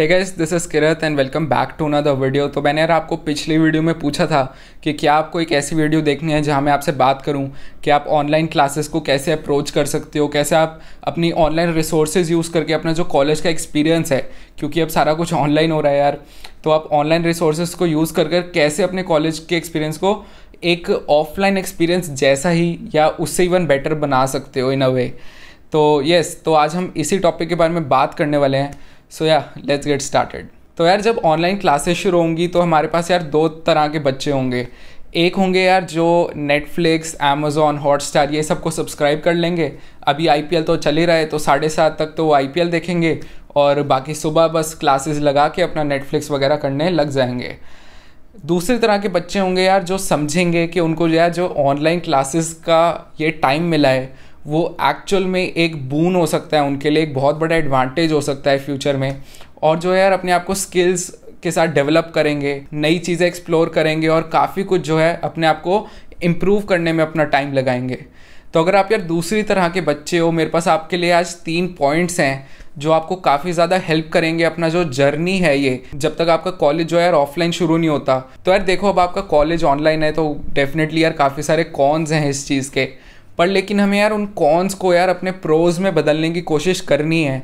है guys this is Kirat and welcome back to another video तो मैंने यार आपको पिछली वीडियो में पूछा था कि क्या आपको एक ऐसी वीडियो देखनी है जहां मैं आपसे बात करूं कि आप ऑनलाइन क्लासेस को कैसे अप्रोच कर सकते हो कैसे आप अपनी ऑनलाइन रिसोर्सेज यूज़ करके अपना जो कॉलेज का एक्सपीरियंस है क्योंकि अब सारा कुछ ऑनलाइन हो रहा है यार तो आप ऑनलाइन रिसोर्सेज को यूज़ कर कर कैसे अपने कॉलेज के एक्सपीरियंस को एक ऑफलाइन एक्सपीरियंस जैसा ही या उससे इवन बेटर बना सकते हो इन अ वे तो यस तो आज हम इसी टॉपिक के बारे में बात करने वाले हैं सो या लेट्स गेट स्टार्टेड तो यार जब ऑनलाइन क्लासेस शुरू होंगी तो हमारे पास यार दो तरह के बच्चे होंगे एक होंगे यार जो नेटफ्लिक्स अमेजोन हॉटस्टार ये सबको सब्सक्राइब कर लेंगे अभी आई तो चल ही रहा है तो साढ़े सात तक तो वो आई देखेंगे और बाकी सुबह बस क्लासेस लगा के अपना नेटफ्लिक्स वगैरह करने लग जाएंगे दूसरी तरह के बच्चे होंगे यार जो समझेंगे कि उनको जो है जो ऑनलाइन क्लासेस का ये टाइम मिला है वो एक्चुअल में एक बून हो सकता है उनके लिए एक बहुत बड़ा एडवांटेज हो सकता है फ्यूचर में और जो है यार अपने आप को स्किल्स के साथ डेवलप करेंगे नई चीज़ें एक्सप्लोर करेंगे और काफ़ी कुछ जो है अपने आप को इम्प्रूव करने में अपना टाइम लगाएंगे तो अगर आप यार दूसरी तरह के बच्चे हो मेरे पास आपके लिए आज तीन पॉइंट्स हैं जो आपको काफ़ी ज़्यादा हेल्प करेंगे अपना जो जर्नी है ये जब तक आपका कॉलेज जो है यार ऑफलाइन शुरू नहीं होता तो यार देखो अब आपका कॉलेज ऑनलाइन है तो डेफिनेटली यार काफ़ी सारे कॉन्स हैं इस चीज़ के पर लेकिन हमें यार उन कॉन्स को यार अपने प्रोज में बदलने की कोशिश करनी है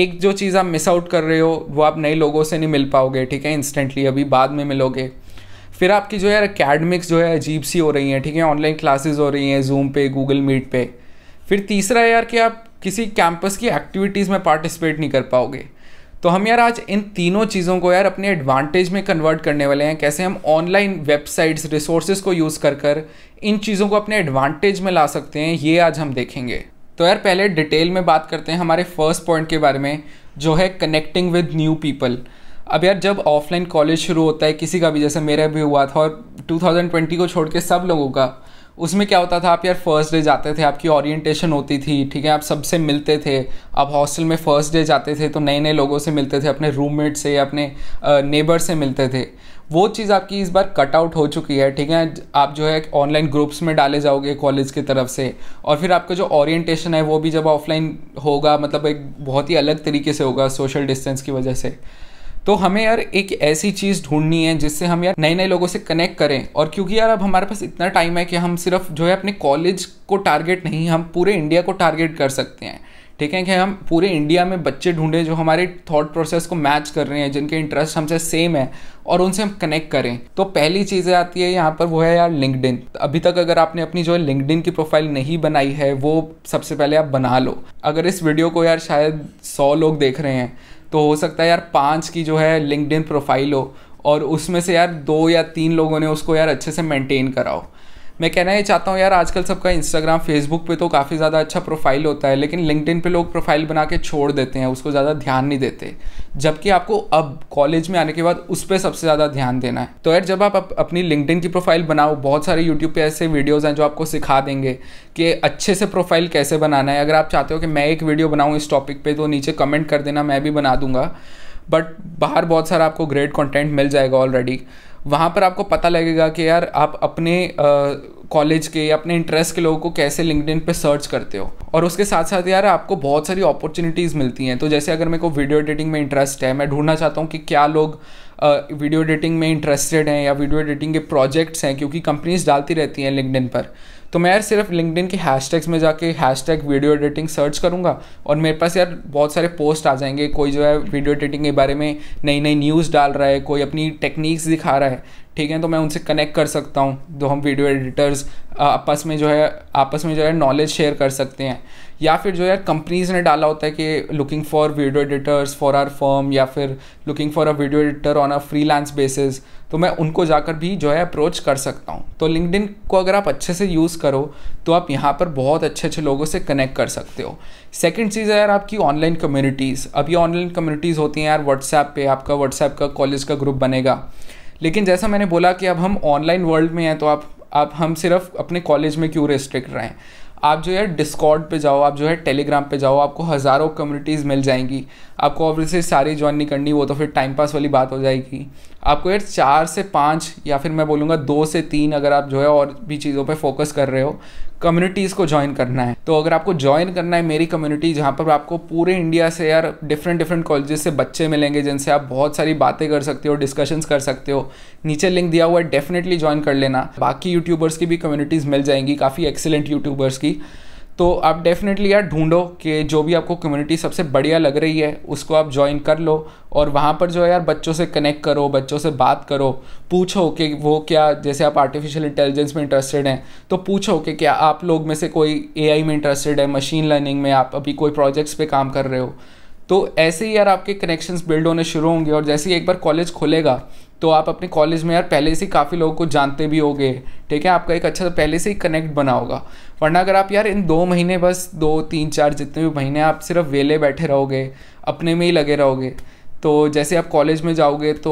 एक जो चीज़ आप मिस आउट कर रहे हो वो आप नए लोगों से नहीं मिल पाओगे ठीक है इंस्टेंटली अभी बाद में मिलोगे फिर आपकी जो यार अकेडमिक्स जो है अजीब सी हो रही हैं ठीक है ऑनलाइन क्लासेस हो रही हैं जूम पे गूगल मीट पे फिर तीसरा यार कि आप किसी कैंपस की एक्टिविटीज़ में पार्टिसिपेट नहीं कर पाओगे तो हम यार आज इन तीनों चीज़ों को यार अपने एडवांटेज में कन्वर्ट करने वाले हैं कैसे हम ऑनलाइन वेबसाइट्स रिसोर्सेज को यूज़ कर कर इन चीज़ों को अपने एडवांटेज में ला सकते हैं ये आज हम देखेंगे तो यार पहले डिटेल में बात करते हैं हमारे फर्स्ट पॉइंट के बारे में जो है कनेक्टिंग विद न्यू पीपल अब यार जब ऑफलाइन कॉलेज शुरू होता है किसी का भी जैसे मेरा भी हुआ था और 2020 को छोड़ के सब लोगों का उसमें क्या होता था आप यार फर्स्ट डे जाते थे आपकी ओरिएंटेशन होती थी ठीक है आप सबसे मिलते थे आप हॉस्टल में फर्स्ट डे जाते थे तो नए नए लोगों से मिलते थे अपने रूममेट से अपने नेबर से मिलते थे वो चीज़ आपकी इस बार कट आउट हो चुकी है ठीक है आप जो है ऑनलाइन ग्रुप्स में डाले जाओगे कॉलेज की तरफ से और फिर आपका जो ओरिएंटेशन है वो भी जब ऑफलाइन होगा मतलब एक बहुत ही अलग तरीके से होगा सोशल डिस्टेंस की वजह से तो हमें यार एक ऐसी चीज़ ढूंढनी है जिससे हम यार नए नए लोगों से कनेक्ट करें और क्योंकि यार अब हमारे पास इतना टाइम है कि हम सिर्फ जो है अपने कॉलेज को टारगेट नहीं हम पूरे इंडिया को टारगेट कर सकते हैं ठीक है कि हम पूरे इंडिया में बच्चे ढूंढें जो हमारे थॉट प्रोसेस को मैच कर रहे हैं जिनके इंटरेस्ट हमसे सेम है और उनसे हम कनेक्ट करें तो पहली चीज़ें आती है यहाँ पर वो है यार लिंकड अभी तक अगर आपने अपनी जो है लिंकड की प्रोफाइल नहीं बनाई है वो सबसे पहले आप बना लो अगर इस वीडियो को यार शायद सौ लोग देख रहे हैं तो हो सकता है यार पाँच की जो है लिंकड प्रोफाइल हो और उसमें से यार दो या तीन लोगों ने उसको यार अच्छे से मेंटेन कराओ मैं कहना ये चाहता हूँ यार आजकल सबका इंस्टाग्राम फेसबुक पे तो काफ़ी ज़्यादा अच्छा प्रोफाइल होता है लेकिन लिंकडिन पे लोग प्रोफाइल बना के छोड़ देते हैं उसको ज़्यादा ध्यान नहीं देते जबकि आपको अब कॉलेज में आने के बाद उस पर सबसे ज़्यादा ध्यान देना है तो यार जब आप अपनी लिंकडिन की प्रोफाइल बनाओ बहुत सारे यूट्यूब पर ऐसे वीडियोज़ हैं जो आपको सिखा देंगे कि अच्छे से प्रोफाइल कैसे बनाना है अगर आप चाहते हो कि मैं एक वीडियो बनाऊँ इस टॉपिक पर तो नीचे कमेंट कर देना मैं भी बना दूंगा बट बाहर बहुत सारा आपको ग्रेट कंटेंट मिल जाएगा ऑलरेडी वहाँ पर आपको पता लगेगा कि यार आप अपने कॉलेज के या अपने इंटरेस्ट के लोगों को कैसे लिंकड पे सर्च करते हो और उसके साथ साथ यार आपको बहुत सारी अपॉर्चुनिटीज़ मिलती हैं तो जैसे अगर मेरे को वीडियो एडिटिंग में इंटरेस्ट है मैं ढूंढना चाहता हूँ कि क्या लोग वीडियो एडिटिंग में इंटरेस्टेड हैं या वीडियो एडिटिंग के प्रोजेक्ट्स हैं क्योंकि कंपनीज डालती रहती हैं लिंकड पर तो मैं यार सिर्फ लिंकड के हैशटैग्स में जाके टैग वीडियो एडिटिंग सर्च करूँगा और मेरे पास यार बहुत सारे पोस्ट आ जाएंगे कोई जो है वीडियो एडिटिंग के बारे में नई नई न्यूज़ डाल रहा है कोई अपनी टेक्निक्स दिखा रहा है ठीक है तो मैं उनसे कनेक्ट कर सकता हूँ जो तो हम वीडियो एडिटर्स आपस में जो है आपस में जो है नॉलेज शेयर कर सकते हैं या फिर जो यार कंपनीज ने डाला होता है कि looking for video editors for our firm या फिर looking for a video editor on a freelance basis तो मैं उनको जाकर भी जो है अप्रोच कर सकता हूँ तो लिंकडिन को अगर आप अच्छे से यूज़ करो तो आप यहाँ पर बहुत अच्छे अच्छे लोगों से कनेक्ट कर सकते हो सेकेंड चीज़ है यार आपकी ऑनलाइन कम्युनिटीज़ अभी ऑनलाइन कम्युनिटीज़ होती हैं यार व्हाट्सएप पे आपका व्हाट्सएप का कॉलेज का ग्रुप बनेगा लेकिन जैसा मैंने बोला कि अब हम ऑनलाइन वर्ल्ड में हैं तो आप आप हम सिर्फ अपने कॉलेज में क्यों रिस्ट्रिक्ट रहें आप जो है डिस्कॉर्ड पे जाओ आप जो है टेलीग्राम पे जाओ आपको हज़ारों कम्युनिटीज़ मिल जाएंगी आपको ऑब्वियसली सारी ज्वाइन नहीं करनी वो तो फिर टाइम पास वाली बात हो जाएगी आपको यार चार से पाँच या फिर मैं बोलूँगा दो से तीन अगर आप जो है और भी चीज़ों पर फोकस कर रहे हो कम्युनिटीज़ को ज्वाइन करना है तो अगर आपको ज्वाइन करना है मेरी कम्युनिटी जहाँ पर आपको पूरे इंडिया से यार डिफरेंट डिफरेंट कॉलेजेस से बच्चे मिलेंगे जिनसे आप बहुत सारी बातें कर सकते हो डिस्कशंस कर सकते हो नीचे लिंक दिया हुआ है डेफिनेटली ज्वाइन कर लेना बाकी यूट्यूबर्स की भी कम्युनिटीज़ मिल जाएंगी काफ़ी एक्सेलेंट यूट्यूबर्स की तो आप डेफिनेटली यार ढूंढो कि जो भी आपको कम्युनिटी सबसे बढ़िया लग रही है उसको आप ज्वाइन कर लो और वहाँ पर जो है यार बच्चों से कनेक्ट करो बच्चों से बात करो पूछो कि वो क्या जैसे आप आर्टिफिशियल इंटेलिजेंस में इंटरेस्टेड हैं तो पूछो कि क्या आप लोग में से कोई ए में इंटरेस्टेड है मशीन लर्निंग में आप अभी कोई प्रोजेक्ट्स पे काम कर रहे हो तो ऐसे ही यार आपके कनेक्शंस बिल्ड होने शुरू होंगे और जैसे ही एक बार कॉलेज खुलेगा तो आप अपने कॉलेज में यार पहले से काफ़ी लोगों को जानते भी हो ठीक है आपका एक अच्छा पहले से ही कनेक्ट बना होगा वरना अगर आप यार इन दो महीने बस दो तीन चार जितने भी महीने आप सिर्फ वेले बैठे रहोगे अपने में ही लगे रहोगे तो जैसे आप कॉलेज में जाओगे तो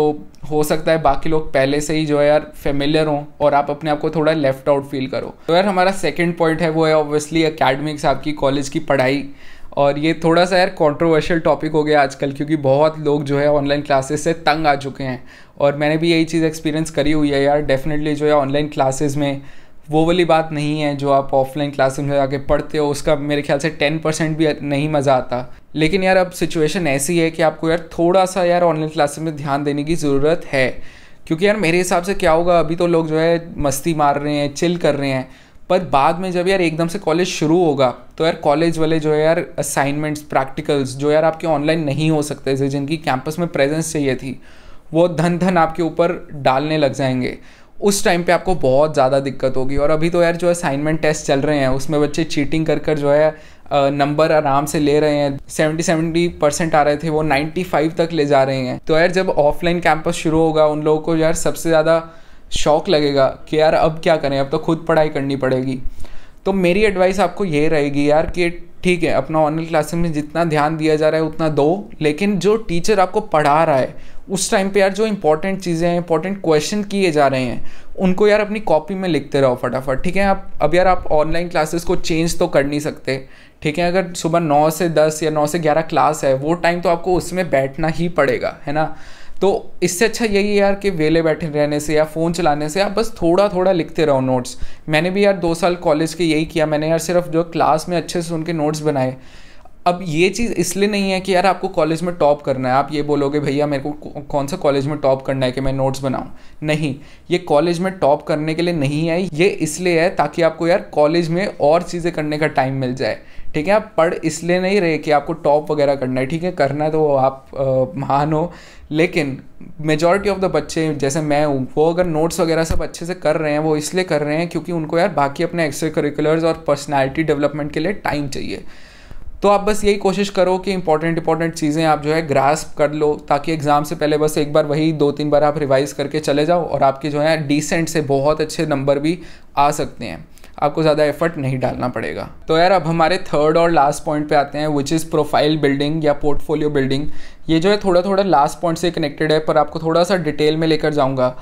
हो सकता है बाकी लोग पहले से ही जो है यार फेमिलियर हों और आप अपने आप को थोड़ा लेफ्ट आउट फील करो तो यार हमारा सेकेंड पॉइंट है वो है ऑब्वियसली अकेडमिक्स आपकी कॉलेज की पढ़ाई और ये थोड़ा सा यार कॉन्ट्रोवर्शियल टॉपिक हो गया आजकल क्योंकि बहुत लोग जो है ऑनलाइन क्लासेस से तंग आ चुके हैं और मैंने भी यही चीज़ एक्सपीरियंस करी हुई है यार डेफिनेटली जो है ऑनलाइन क्लासेस में वो वाली बात नहीं है जो आप ऑफलाइन क्लासेस में जाके पढ़ते हो उसका मेरे ख्याल से टेन परसेंट भी नहीं मज़ा आता लेकिन यार अब सिचुएशन ऐसी है कि आपको यार थोड़ा सा यार ऑनलाइन क्लासेस में ध्यान देने की ज़रूरत है क्योंकि यार मेरे हिसाब से क्या होगा अभी तो लोग जो है मस्ती मार रहे हैं चिल कर रहे हैं पर बाद में जब यार एकदम से कॉलेज शुरू होगा तो यार कॉलेज वाले जो है यार असाइनमेंट्स प्रैक्टिकल्स जो यार आपके ऑनलाइन नहीं हो सकते थे जिनकी कैंपस में प्रेजेंस चाहिए थी वो धन धन आपके ऊपर डालने लग जाएंगे उस टाइम पे आपको बहुत ज़्यादा दिक्कत होगी और अभी तो यार जो असाइनमेंट टेस्ट चल रहे हैं उसमें बच्चे चीटिंग कर कर जो है नंबर आराम से ले रहे हैं सेवेंटी सेवेंटी परसेंट आ रहे थे वो नाइन्टी फाइव तक ले जा रहे हैं तो यार जब ऑफलाइन कैंपस शुरू होगा उन लोगों को यार सबसे ज़्यादा शौक लगेगा कि यार अब क्या करें अब तो खुद पढ़ाई करनी पड़ेगी तो मेरी एडवाइस आपको ये रहेगी यार कि ठीक है अपना ऑनलाइन क्लासेस में जितना ध्यान दिया जा रहा है उतना दो लेकिन जो टीचर आपको पढ़ा रहा है उस टाइम पे यार जो इंपॉर्टेंट चीज़ें हैं इंपॉर्टेंट क्वेश्चन किए जा रहे हैं उनको यार अपनी कॉपी में लिखते रहो फटाफट ठीक है आप अब यार आप ऑनलाइन क्लासेस को चेंज तो कर नहीं सकते ठीक है अगर सुबह नौ से दस या नौ से ग्यारह क्लास है वो टाइम तो आपको उसमें बैठना ही पड़ेगा है ना तो इससे अच्छा यही है यार कि वेले बैठे रहने से या फ़ोन चलाने से आप बस थोड़ा थोड़ा लिखते रहो नोट्स मैंने भी यार दो साल कॉलेज के यही किया मैंने यार सिर्फ जो क्लास में अच्छे से उनके नोट्स बनाए अब ये चीज़ इसलिए नहीं है कि यार आपको कॉलेज में टॉप करना है आप ये बोलोगे भैया मेरे को कौन सा कॉलेज में टॉप करना है कि मैं नोट्स बनाऊँ नहीं ये कॉलेज में टॉप करने के लिए नहीं है ये इसलिए है ताकि आपको यार कॉलेज में और चीज़ें करने का टाइम मिल जाए ठीक है आप पढ़ इसलिए नहीं रहे कि आपको टॉप वगैरह करना है ठीक है करना तो आप महान हो लेकिन मेजॉरिटी ऑफ द बच्चे जैसे मैं हूँ वो अगर नोट्स वगैरह सब अच्छे से कर रहे हैं वो इसलिए कर रहे हैं क्योंकि उनको यार बाकी अपने एक्स्ट्रा करिकुलर्स और पर्सनैलिटी डेवलपमेंट के लिए टाइम चाहिए तो आप बस यही कोशिश करो कि इंपॉर्टेंट इंपॉर्टेंट चीज़ें आप जो है ग्रास्प कर लो ताकि एग्ज़ाम से पहले बस एक बार वही दो तीन बार आप रिवाइज़ करके चले जाओ और आपके जो है डिसेंट से बहुत अच्छे नंबर भी आ सकते हैं आपको ज़्यादा एफर्ट नहीं डालना पड़ेगा तो यार अब हमारे थर्ड और लास्ट पॉइंट पे आते हैं विच इज़ प्रोफाइल बिल्डिंग या पोर्टफोलियो बिल्डिंग ये जो है थोड़ा थोड़ा लास्ट पॉइंट से कनेक्टेड है पर आपको थोड़ा सा डिटेल में लेकर जाऊँगा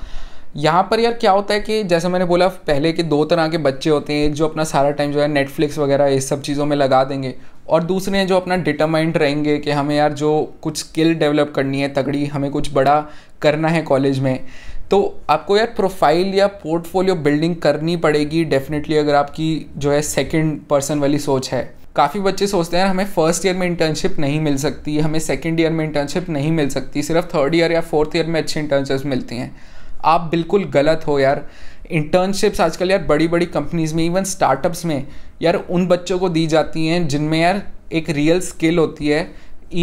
यहाँ पर यार क्या होता है कि जैसे मैंने बोला पहले के दो तरह के बच्चे होते हैं एक जो अपना सारा टाइम जो है नेटफ्लिक्स वगैरह ये सब चीज़ों में लगा देंगे और दूसरे हैं जो अपना डिटरमाइंड रहेंगे कि हमें यार जो कुछ स्किल डेवलप करनी है तगड़ी हमें कुछ बड़ा करना है कॉलेज में तो आपको यार प्रोफाइल या पोर्टफोलियो बिल्डिंग करनी पड़ेगी डेफिनेटली अगर आपकी जो है सेकेंड पर्सन वाली सोच है काफ़ी बच्चे सोचते हैं हमें फर्स्ट ईयर में इंटर्नशिप नहीं मिल सकती हमें सेकेंड ईयर में इंटर्नशिप नहीं मिल सकती सिर्फ थर्ड ईयर या फोर्थ ईयर में अच्छी इंटर्नशिप्स मिलती हैं आप बिल्कुल गलत हो यार इंटर्नशिप्स आजकल यार बड़ी बड़ी कंपनीज में इवन स्टार्टअप्स में यार उन बच्चों को दी जाती हैं जिनमें यार एक रियल स्किल होती है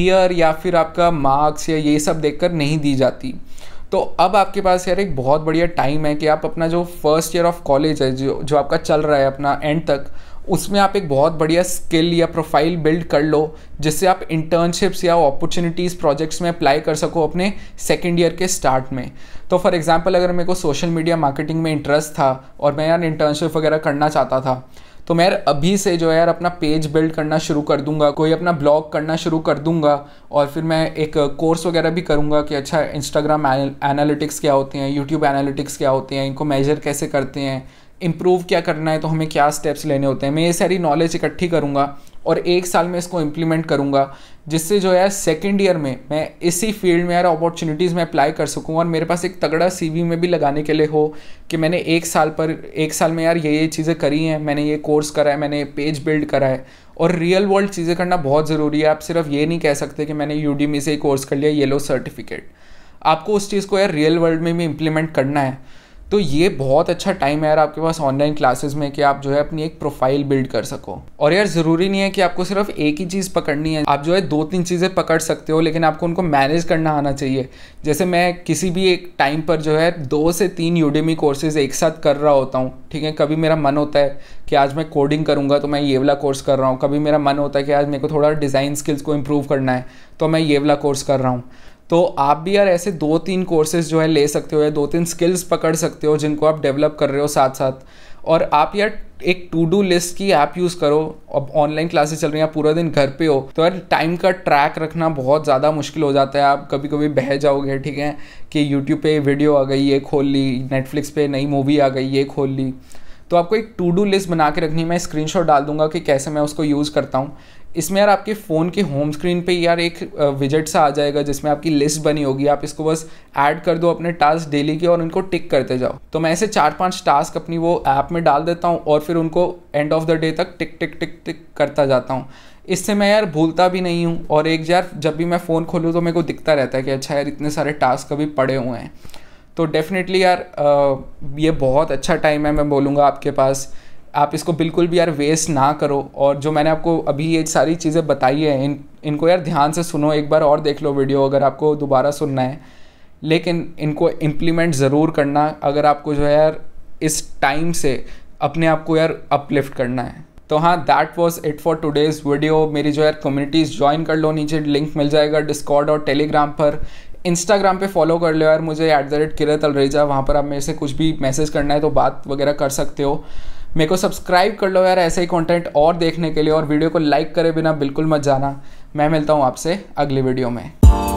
ईयर या फिर आपका मार्क्स या ये सब देखकर नहीं दी जाती तो अब आपके पास यार एक बहुत बढ़िया टाइम है कि आप अपना जो फर्स्ट ईयर ऑफ कॉलेज है जो जो आपका चल रहा है अपना एंड तक उसमें आप एक बहुत बढ़िया स्किल या प्रोफाइल बिल्ड कर लो जिससे आप इंटर्नशिप्स या अपॉर्चुनिटीज़ प्रोजेक्ट्स में अप्लाई कर सको अपने सेकेंड ईयर के स्टार्ट में तो फॉर एग्ज़ाम्पल अगर मेरे को सोशल मीडिया मार्केटिंग में इंटरेस्ट था और मैं यार इंटर्नशिप वगैरह करना चाहता था तो मैं यार अभी से जो है यार अपना पेज बिल्ड करना शुरू कर दूंगा कोई अपना ब्लॉग करना शुरू कर दूंगा और फिर मैं एक कोर्स वगैरह भी करूँगा कि अच्छा इंस्टाग्राम एनालिटिक्स क्या होते हैं यूट्यूब एनालिटिक्स क्या होते हैं इनको मेजर कैसे करते हैं इम्प्रूव क्या करना है तो हमें क्या स्टेप्स लेने होते हैं मैं ये सारी नॉलेज इकट्ठी करूँगा और एक साल में इसको इम्प्लीमेंट करूँगा जिससे जो है सेकेंड ईयर में मैं इसी फील्ड में यार अपॉर्चुनिटीज़ में अप्लाई कर सकूँ और मेरे पास एक तगड़ा सी में भी लगाने के लिए हो कि मैंने एक साल पर एक साल में यार ये ये चीज़ें करी हैं मैंने ये कोर्स करा है मैंने पेज बिल्ड करा है और रियल वर्ल्ड चीज़ें करना बहुत ज़रूरी है आप सिर्फ ये नहीं कह सकते कि मैंने यू से ही कोर्स कर लिया येलो सर्टिफिकेट आपको उस चीज़ को यार रियल वर्ल्ड में भी इम्प्लीमेंट करना है तो ये बहुत अच्छा टाइम है यार आपके पास ऑनलाइन क्लासेस में कि आप जो है अपनी एक प्रोफाइल बिल्ड कर सको और यार ज़रूरी नहीं है कि आपको सिर्फ एक ही चीज़ पकड़नी है आप जो है दो तीन चीज़ें पकड़ सकते हो लेकिन आपको उनको मैनेज करना आना चाहिए जैसे मैं किसी भी एक टाइम पर जो है दो से तीन यूडीमी कोर्सेज एक साथ कर रहा होता हूँ ठीक है कभी मेरा मन होता है कि आज मैं कोडिंग करूँगा तो मैं ये वाला कोर्स कर रहा हूँ कभी मेरा मन होता है कि आज मेरे को थोड़ा डिज़ाइन स्किल्स को इम्प्रूव करना है तो मैं ये वाला कोर्स कर रहा हूँ तो आप भी यार ऐसे दो तीन कोर्सेज जो है ले सकते हो या दो तीन स्किल्स पकड़ सकते हो जिनको आप डेवलप कर रहे हो साथ साथ और आप यार एक टू डू लिस्ट की ऐप यूज़ करो अब ऑनलाइन क्लासेस चल रही हैं पूरा दिन घर पे हो तो यार टाइम का ट्रैक रखना बहुत ज़्यादा मुश्किल हो जाता है आप कभी कभी बह जाओगे ठीक है कि यूट्यूब पे वीडियो आ गई ये खोल ली नेटफ्लिक्स पे नई मूवी आ गई ये खोल ली तो आपको एक टू डू लिस्ट बना के रखनी मैं स्क्रीनशॉट डाल दूंगा कि कैसे मैं उसको यूज़ करता हूँ इसमें यार आपके फ़ोन के होम स्क्रीन पे यार एक विजेट सा आ जाएगा जिसमें आपकी लिस्ट बनी होगी आप इसको बस ऐड कर दो अपने टास्क डेली के और उनको टिक करते जाओ तो मैं ऐसे चार पांच टास्क अपनी वो ऐप में डाल देता हूँ और फिर उनको एंड ऑफ द डे तक टिक टिक टिक टिक करता जाता हूँ इससे मैं यार भूलता भी नहीं हूँ और एक यार जब भी मैं फ़ोन खोलूँ तो मेरे को दिखता रहता है कि अच्छा यार इतने सारे टास्क अभी पड़े हुए हैं तो डेफिनेटली यार ये बहुत अच्छा टाइम है मैं बोलूँगा आपके पास आप इसको बिल्कुल भी यार वेस्ट ना करो और जो मैंने आपको अभी ये सारी चीज़ें बताई है इन इनको यार ध्यान से सुनो एक बार और देख लो वीडियो अगर आपको दोबारा सुनना है लेकिन इनको इम्प्लीमेंट ज़रूर करना अगर आपको जो है यार इस टाइम से अपने आप को यार अपलिफ्ट करना है तो हाँ that was it for today's video मेरी जो है कम्युनिटीज़ ज्वाइन कर लो नीचे लिंक मिल जाएगा डिस्कॉर्ड और टेलीग्राम पर इंस्टाग्राम पे फॉलो कर लो यार मुझे at the rate Kirat Alreja वहाँ पर आप मेरे से कुछ भी मैसेज करना है तो बात वगैरह कर सकते हो मेरे को सब्सक्राइब कर लो यार ऐसे ही कंटेंट और देखने के लिए और वीडियो को लाइक करे बिना बिल्कुल मत जाना मैं मिलता हूँ आपसे अगली वीडियो में